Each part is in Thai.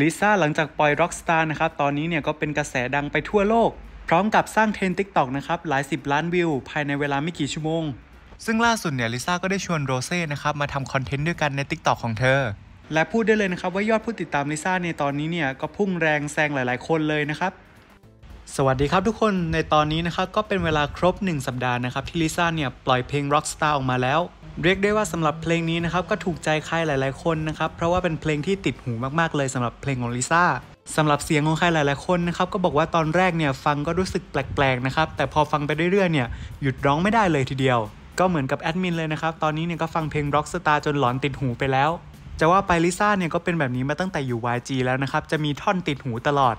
ลิซ่าหลังจากปล่อย Rockstar นะครับ ตอนนี้เนี่ยก็เป็นกระแสดังไปทั่วโลก พร้อมกับสร้างเทรนด์ทิกตอกนะครับ หลายสิบล้านวิว ภายในเวลาไม่กี่ชั่วโมง ซึ่งล่าสุดเนี่ยลิซ่าก็ได้ชวนโรเซ่นะครับ มาทำคอนเทนต์ด้วยกันในทิกตอกของเธอ และพูดได้เลยนะครับ ว่ายอดผู้ติดตามลิซ่าในตอนนี้เนี่ย ก็พุ่งแรงแซงหลาย ๆคนเลยนะครับ สวัสดีครับทุกคนในตอนนี้นะครับก็เป็นเวลาครบ 1 สัปดาห์นะครับที่ลิซ่าเนี่ยปล่อยเพลง Rockstar ออกมาแล้วเรียกได้ว่าสำหรับเพลงนี้นะครับก็ถูกใจใครหลายๆคนนะครับเพราะว่าเป็นเพลงที่ติดหูมากๆเลยสำหรับเพลงของลิซ่าสำหรับเสียงของใครหลายๆคนนะครับก็บอกว่าตอนแรกเนี่ยฟังก็รู้สึกแปลกๆนะครับ แต่พอฟังไปเรื่อยๆเนี่ยหยุดร้องไม่ได้เลยทีเดียว ก็เหมือนกับแอดมินเลยนะครับตอนนี้เนี่ยก็ฟังเพลงร็อกสตาร์จนหลอนติดหูไปแล้วจะว่าไปลิซ่าเนี่ยก็เป็นแบบนี้มาตั้งแต่อยู่ YG แล้วนะครับจะมีท่อนติดหูตลอด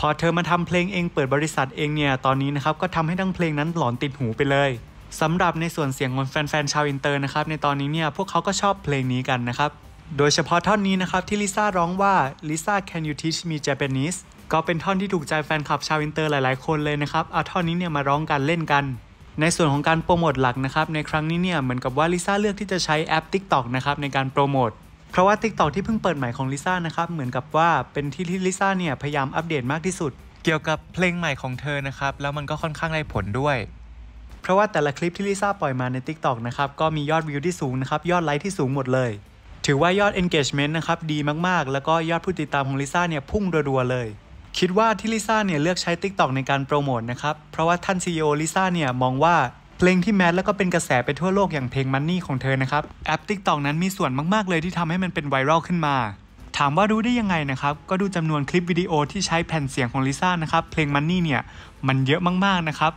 พอเธอมาทำเพลงเองเปิดบริษัทเองเนี่ยตอนนี้นะครับก็ทำให้ทั้งเพลงนั้นหลอนติดหูไปเลยสำหรับในส่วนเสียงของแฟนๆชาวอินเตอร์นะครับในตอนนี้เนี่ยพวกเขาก็ชอบเพลงนี้กันนะครับ โดยเฉพาะท่อนนี้นะครับที่ลิซ่าร้องว่า Lisa can you teach me Japanese ก็เป็นท่อนที่ถูกใจแฟนคลับชาวอินเตอร์หลายๆคนเลยนะครับเอาท่อนนี้เนี่ยมาร้องกันเล่นกัน ในส่วนของการโปรโมทหลักนะครับ ในครั้งนี้เนี่ยเหมือนกับว่าลิซ่าเลือกที่จะใช้แอป TikTok นะครับในการโปรโมทเพราะว่า TikTok ที่เพิ่งเปิดใหม่ของลิซ่านะครับเหมือนกับว่าเป็นที่ที่ลิซ่าเนี่ยพยายามอัปเดตมากที่สุดเกี่ยวกับเพลงใหม่ของเธอนะครับแล้วมันก็ค่อนข้างได้ผลด้วยเพราะว่าแต่ละคลิปที่ลิซ่าปล่อยมาใน Tik t o อกนะครับ ก็มียอดวิวที่สูงนะครับ ยอดไลค์ที่สูงหมดเลย ถือว่ายอด engagement นะครับ ดีมาก ๆ แล้วก็ยอดผู้ติดตามของลิซ่าเนี่ย พุ่งรัวๆเลย คิดว่าที่ลิซ่าเนี่ย เลือกใช้ Tik t o อกในการโปรโมทนะครับ เพราะว่าท่าน CEO ลิซ่าเนี่ย มองว่าเพลงที่แมสแล้วก็เป็นกระแสไปทั่วโลกอย่างเพลงมันนี่ของเธอนะครับแอป t ิ k t o k นั้นมีส่วนมากๆเลยที่ทำให้มันเป็นไวรัลขึ้นมา ถามว่ารู้ได้ยังไงนะครับ ก็ดูจำนวนคลิปวิดีโอที่ใช้แผ่นเสียงของลิซ่านะครับเพลงมันนี่เนี่ยมันเยอะมากๆนะครับ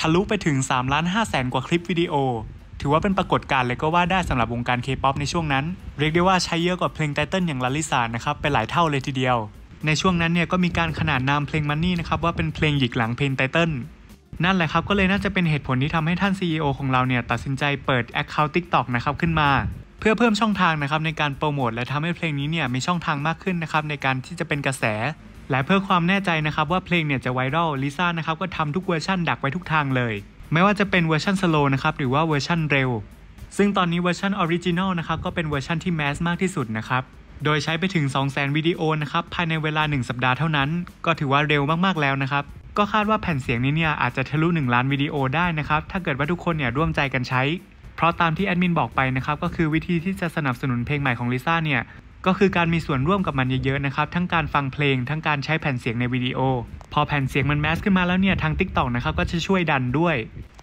ทะลุไปถึง 3 ล้าน 5 แสนกว่าคลิปวิดีโอ ถือว่าเป็นปรากฏการณ์เลยก็ว่าได้สำหรับวงการเคป๊อปในช่วงนั้น เรียกได้ว่าใช้เยอะกว่าเพลงไตเติลอย่างลาลิสานนะครับ ไปหลายเท่าเลยทีเดียว ในช่วงนั้นเนี่ยก็มีการขนานนามเพลงมันนี่นะครับ ว่าเป็นเพลงหยิกหลังเพลงไตเติลนั่นแหละครับก็เลยน่าจะเป็นเหตุผลที่ทำให้ท่าน CEO ของเราเนี่ยตัดสินใจเปิด Account TikTok นะครับขึ้นมา เพื่อเพิ่มช่องทางนะครับในการโปรโมทและทำให้เพลงนี้เนี่ยมีช่องทางมากขึ้นนะครับในการที่จะเป็นกระแสและเพื่อความแน่ใจนะครับว่าเพลงเนี่ยจะไวรัลลิซ่านะครับก็ทำทุกเวอร์ชั่นดักไว้ทุกทางเลย ไม่ว่าจะเป็นเวอร์ชันสโลนะครับหรือว่าเวอร์ชันเร็ว ซึ่งตอนนี้เวอร์ชันออริจินอลนะครับก็เป็นเวอร์ชันที่แมสมากที่สุดนะครับ โดยใช้ไปถึง 200,000 วิดีโอนะครับ ภายในเวลา 1 สัปดาห์เท่านั้น ก็ถือว่าเร็วมากๆแล้วนะครับก็คาดว่าแผ่นเสียงนี้เนี่ยอาจจะทะลุ 1 ล้านวิดีโอได้นะครับถ้าเกิดว่าทุกคนเนี่ยร่วมใจกันใช้ เพราะตามที่แอดมินบอกไปนะครับก็คือวิธีที่จะสนับสนุนเพลงใหม่ของลิซ่าเนี่ยก็คือการมีส่วนร่วมกับมันเยอะๆนะครับทั้งการฟังเพลงทั้งการใช้แผ่นเสียงในวิดีโอ พอแผ่นเสียงมันแมสขึ้นมาแล้วเนี่ยทาง Tik t o กนะครับก็จะช่วยดันด้วย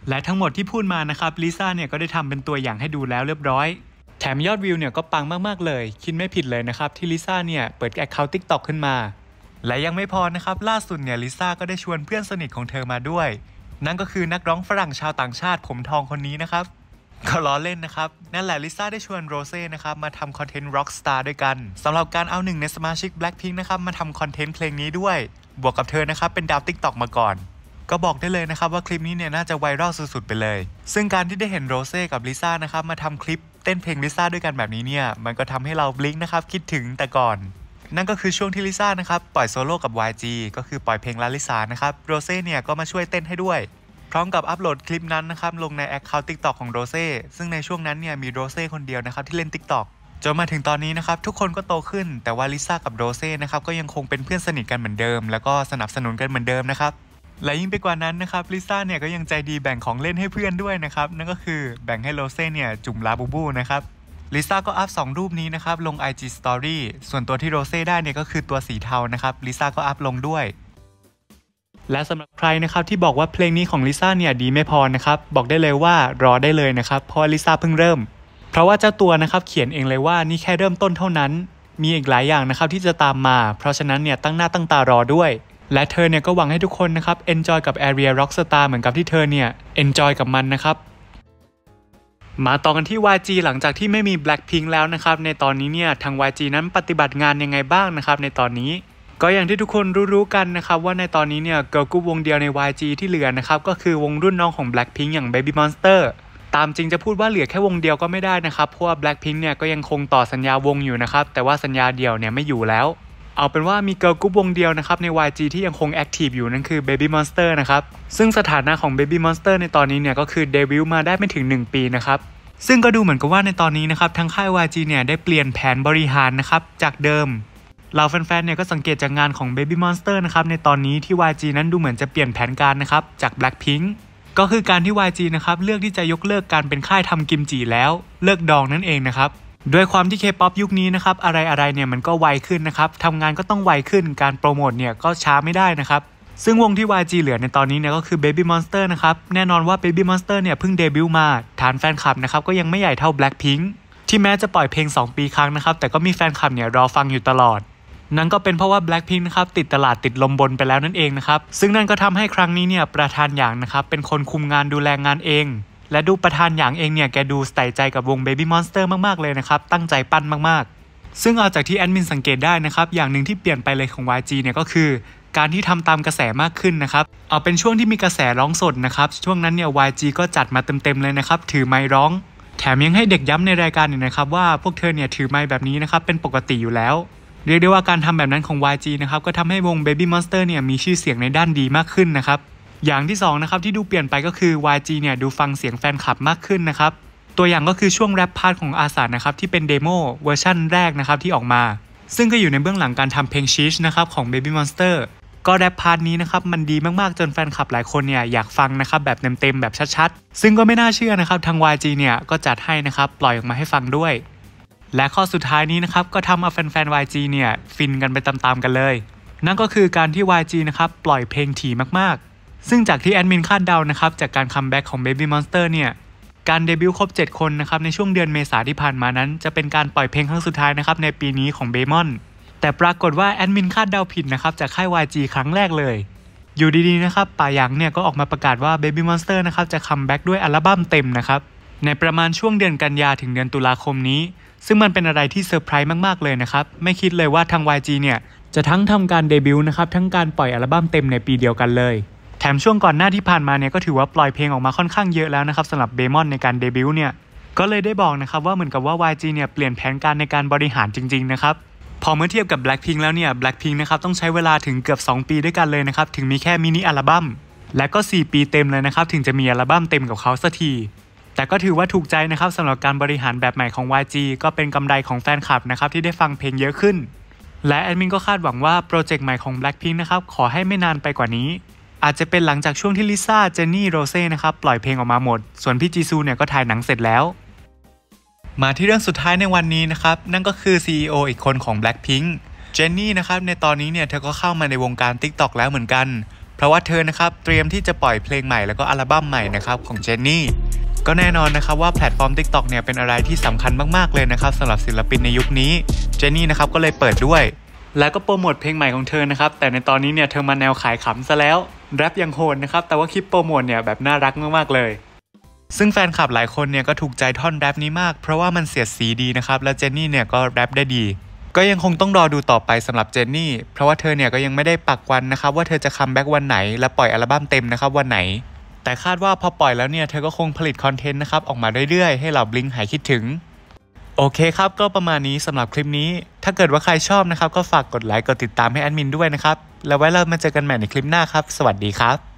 และทั้งหมดที่พูดมานะครับลิซ่าเนี่ยก็ได้ทำเป็นตัวอย่างให้ดูแล้วเรียบร้อยแถมยอดวิวเนี่ยก็ปังมากๆเลยคิดไม่ผิดเลยนะครับที่ลิซ่าเนี่ยเปิดแอคเคาท์ทิกตอกขึ้นมา และยังไม่พอนะครับล่าสุดเนี่ยลิซ่าก็ได้ชวนเพื่อนสนิทของเธอมาด้วย นั่นก็คือนักร้องฝรั่งชาวต่างชาติผมทองคนนี้นะครับก็ล้อเล่นนะครับ นั่นแหละลิซ่าได้ชวนโรเซ่นะครับมาทำคอนเทนต์ร็อกสตาร์ด้วยกันสำหรับการเอาหนึ่งในสมาชิก Blackpink นะครับมาทำคอนเทนต์เพลงนี้ด้วย บวกกับเธอนะครับเป็นดาวติ๊กต็อกมาก่อน ก็บอกได้เลยนะครับว่าคลิปนี้เนี่ยน่าจะไวรัลสุดๆ ไปเลย ซึ่งการที่ได้เห็นโรเซ่กับลิซ่านะครับมาทำคลิปเต้นเพลงลิซ่าด้วยกันแบบนี้เนี่ย มันก็ทำให้เราบลิงนะครับคิดถึงแต่ก่อน นั่นก็คือช่วงที่ลิซ่านะครับปล่อยโซโล่กับ YG ก็คือปล่อยเพลงลาลิซานะครับโรเซ่เนี่ยก็มาช่วยเต้นให้ด้วยพร้อมกับอัปโหลดคลิปนั้นนะครับลงในแอคเคาท์ทิกตอกของโรเซ่ซึ่งในช่วงนั้นเนี่ยมีโรเซ่คนเดียวนะครับที่เล่นทิกตอกจนมาถึงตอนนี้นะครับทุกคนก็โตขึ้น แต่ว่าลิซ่ากับโรเซ่นะครับก็ยังคงเป็นเพื่อนสนิทกันเหมือนเดิม แล้วก็สนับสนุนกันเหมือนเดิมนะครับและยิ่งไปกว่านั้นนะครับลิซ่าเนี่ยก็ยังใจดีแบ่งของเล่นให้เพื่อนด้วยนะครับ นั่นก็คือแบ่งให้โรเซ่เนี่ยจุ่มลาบูบูนะครับลิซ่าก็อัพ2รูปนี้นะครับลง IG Story ส่วนตัวที่โรเซ่ได้เนี่ยก็คือตัวสีเทานะครับลิซ่าก็อัพลงด้วยและสำหรับใครนะครับที่บอกว่าเพลงนี้ของลิซ่าเนี่ยดีไม่พอนะครับบอกได้เลยว่ารอได้เลยนะครับ เพราะลิซ่าเพิ่งเริ่มเพราะว่าเจ้าตัวนะครับเขียนเองเลยว่านี่แค่เริ่มต้นเท่านั้น มีอีกหลายอย่างนะครับที่จะตามมา เพราะฉะนั้นเนี่ยตั้งหน้าตั้งตารอด้วย และเธอเนี่ยก็หวังให้ทุกคนนะครับ enjoy กับ Area Rockstar เหมือนกับที่เธอเนี่ย enjoy กับมันนะครับ มาต่อกันที่ YG หลังจากที่ไม่มี Blackpink แล้วนะครับในตอนนี้เนี่ยทาง YG นั้นปฏิบัติงานยังไงบ้างนะครับในตอนนี้ก็อย่างที่ทุกคนรู้ๆกันนะครับว่าในตอนนี้เนี่ยเกิร์ลกรุ๊ปวงเดียวใน YG ที่เหลือนะครับก็คือวงรุ่นน้องของ Blackpink อย่าง Baby Monster ตามจริงจะพูดว่าเหลือแค่วงเดียวก็ไม่ได้นะครับ เพราะว่า Blackpink เนี่ยก็ยังคงต่อสัญญาวงอยู่นะครับ แต่ว่าสัญญาเดียวเนี่ยไม่อยู่แล้ว เอาเป็นว่ามีเกิร์ลกรุ๊ปวงเดียวนะครับใน YG ที่ยังคงแอคทีฟอยู่นั่นคือ Baby Monster นะครับซึ่งสถานะของ Baby Monster ในตอนนี้เนี่ยก็คือเดบิวต์มาได้ไม่ถึง1 ปีนะครับซึ่งก็ดูเหมือนกับว่าในตอนนี้นะครับท้งค่าย YG เนี่ยได้เปลี่ยนแผนบริหารนะครับจากเดิมเราแฟนๆ เนี่ยก็สังเกตจากงานของ Baby Monster นะครับ ในตอนนี้ที่ YG นั้นดูเหมือนจะเปลี่ยนแผนการนะครับ จาก Blackpink ก็คือการที่ YG นะครับ เลือกที่จะยกเลิกการเป็นค่ายทำกิมจิแล้ว เลิกดองนั่นเองนะครับ ด้วยความที่ K-POP ยุคนี้นะครับ อะไรๆ เนี่ยมันก็ไวขึ้นนะครับทำงานก็ต้องไวขึ้นการโปรโมทเนี่ย ก็ช้าไม่ได้นะครับซึ่งวงที่ YG เหลือในตอนนี้เนี่ยก็คือ Baby Monster นะครับแน่นอนว่า Baby Monster เนี่ยเพิ่งเดบิวต์มาฐานแฟนคลับนะครับก็ยังไม่ใหญ่เท่า Blackpink ที่แม้จะปล่อยเพลง2ปีครั้งนะครับแต่ก็มีแฟนคลับเนี่ยรอฟังอยู่ตลอดนั่นก็เป็นเพราะว่า Blackpink นะครับติดตลาดติดลมบนไปแล้วนั่นเองนะครับซึ่งนั่นก็ทำให้ครั้งนี้เนี่ยประธานอย่างนะครับเป็นคนคุมงานดูแลงานเองและดูประธานอย่างเองเนี่ย แกดูใส่ใจกับวง Baby Monster มากๆเลยนะครับ ตั้งใจปั้นมากๆ ซึ่งเอาจากที่แอดมินสังเกตได้นะครับ อย่างหนึ่งที่เปลี่ยนไปเลยของ YG เนี่ยก็คือ การที่ทำตามกระแสมากขึ้นนะครับเอาเป็นช่วงที่มีกระแสร้องสดนะครับช่วงนั้นเนี่ย YG ก็จัดมาเต็มๆเลยนะครับถือไม้ร้อง แถมยังให้เด็กย้ำในรายการนียนะครับว่าพวกเธอเนี่ยถือไม้แบบนี้นะครับเป็นปกติอยู่แล้วเรียกได้ว่าการทำแบบนั้นของ YG นะครับก็ทำให้วง Baby Monster เนี่ยมีชื่อเสียงในด้านดีมากขึ้นนะครับอย่างที่2นะครับที่ดูเปลี่ยนไปก็คือ YG เนี่ยดูฟังเสียงแฟนคลับมากขึ้นนะครับตัวอย่างก็คือช่วงแรปพาร์ทของอาสานะครับที่เป็นเดโมเวอร์ชั่นแรกนะครับที่ออกมา ซึ่งก็อยู่ในเบื้องหลังการทำเพลงชีชนะครับของ Baby Monster ก็แรปพาร์ทนี้นะครับมันดีมากๆ จนแฟนคลับหลายคนเนี่ยอยากฟังนะครับแบบเต็มๆแบบชัด ๆ ซึ่งก็ไม่น่าเชื่อนะครับทาง YG เนี่ยก็จัดให้นะครับปล่อยออกมาให้ฟังด้วยและข้อสุดท้ายนี้นะครับ ก็ทำเอาแฟนๆ YG เนี่ยฟินกันไปตามๆกันเลย นั่นก็คือการที่ YG นะครับ ปล่อยเพลงถี่มากๆ ซึ่งจากที่แอดมินคาดเดานะครับ จากการคัมแบ็กของ Baby Monster เนี่ยการเดบิวต์ครบ 7 คนนะครับ ในช่วงเดือนเมษาที่ผ่านมานั้น จะเป็นการปล่อยเพลงครั้งสุดท้ายนะครับ ในปีนี้ของเบมอนแต่ปรากฏว่าแอดมินคาดเดาผิดนะครับ จากค่าย YG ครั้งแรกเลย อยู่ดีๆนะครับป่าหยางเนี่ยก็ออกมาประกาศว่า Baby Monster นะครับจะคัมแบ็กด้วยอัลบั้มเต็มนะครับในประมาณช่วงเดือนกันยาถึงเดือนตุลาคมนี้ซึ่งมันเป็นอะไรที่เซอร์ไพรส์มากๆเลยนะครับ ไม่คิดเลยว่าทาง YG เนี่ยจะทั้งทำการเดบิวต์นะครับทั้งการปล่อยอัลบั้มเต็มในปีเดียวกันเลย แถมช่วงก่อนหน้าที่ผ่านมาเนี่ยก็ถือว่าปล่อยเพลงออกมาค่อนข้างเยอะแล้วนะครับสำหรับเบมอนในการเดบิวต์เนี่ย ก็เลยได้บอกนะครับว่าเหมือนกับว่า YG เนี่ยเปลี่ยนแผนการในการบริหารจริงๆนะครับ พอเมื่อเทียบกับ Blackpink แล้วเนี่ย Blackpink นะครับต้องใช้เวลาถึงเกือบ2 ปีด้วยกันเลยนะครับถึงมีแค่มินิอัลบัม้มและก็ 4 ปีเต็มเลยนะครับถึงจะมีอัลบั้มเต็มกับเขาสักทีแต่ก็ถือว่าถูกใจนะครับสำหรับการบริหารแบบใหม่ของ YG ก็เป็นกำไรของแฟนคลับนะครับที่ได้ฟังเพลงเยอะขึ้น และแอดมินก็คาดหวังว่าโปรเจกต์ใหม่ของ Blackpink นะครับ ขอให้ไม่นานไปกว่านี้ อาจจะเป็นหลังจากช่วงที่ลิซ่าเจนนี่โรเซ่นะครับ ปล่อยเพลงออกมาหมด ส่วนพี่จีซูเนี่ยก็ถ่ายหนังเสร็จแล้ว มาที่เรื่องสุดท้ายในวันนี้นะครับนั่นก็คือ CEO อีกคนของ Blackpink เจนนี่นะครับในตอนนี้เนี่ยเธอก็เข้ามาในวงการ TikTok แล้วเหมือนกัน เพราะว่าเธอนะครับเตรียมที่จะปล่อยเพลงใหม่แล้วก็อัลบั้มใหม่นะครับของเจนนี่ก็แน่นอนนะครับว่าแพลตฟอร์ม TikTok เนี่ยเป็นอะไรที่สำคัญมากๆเลยนะครับสำหรับศิลปินในยุคนี้ เจนนี่นะครับก็เลยเปิดด้วย แล้วก็โปรโมทเพลงใหม่ของเธอนะครับแต่ในตอนนี้เนี่ยเธอมาแนวขายขำซะแล้ว แรปยังโหดนะครับแต่ว่าคลิปโปรโมทเนี่ยแบบน่ารักมากๆเลย ซึ่งแฟนคลับหลายคนเนี่ยก็ถูกใจท่อนแรปนี้มาก เพราะว่ามันเสียดสีดีนะครับ แล้วเจนนี่เนี่ยก็แรปได้ดีก็ยังคงต้องรอดูต่อไปสำหรับเจนนี่เพราะว่าเธอเนี่ยก็ยังไม่ได้ปักวันนะครับว่าเธอจะคัมแบ็กวันไหนและปล่อยอัลบั้มเต็มนะครับวันไหนแต่คาดว่าพอปล่อยแล้วเนี่ยเธอก็คงผลิตคอนเทนต์นะครับ ออกมาเรื่อยๆ ให้เราบลิงหายคิดถึง โอเคครับก็ประมาณนี้สำหรับคลิปนี้ ถ้าเกิดว่าใครชอบนะครับก็ฝากกดไลค์กดติดตามให้แอดมินด้วยนะครับ แล้วไว้เรามาเจอกันใหม่ในคลิปหน้าครับ สวัสดีครับ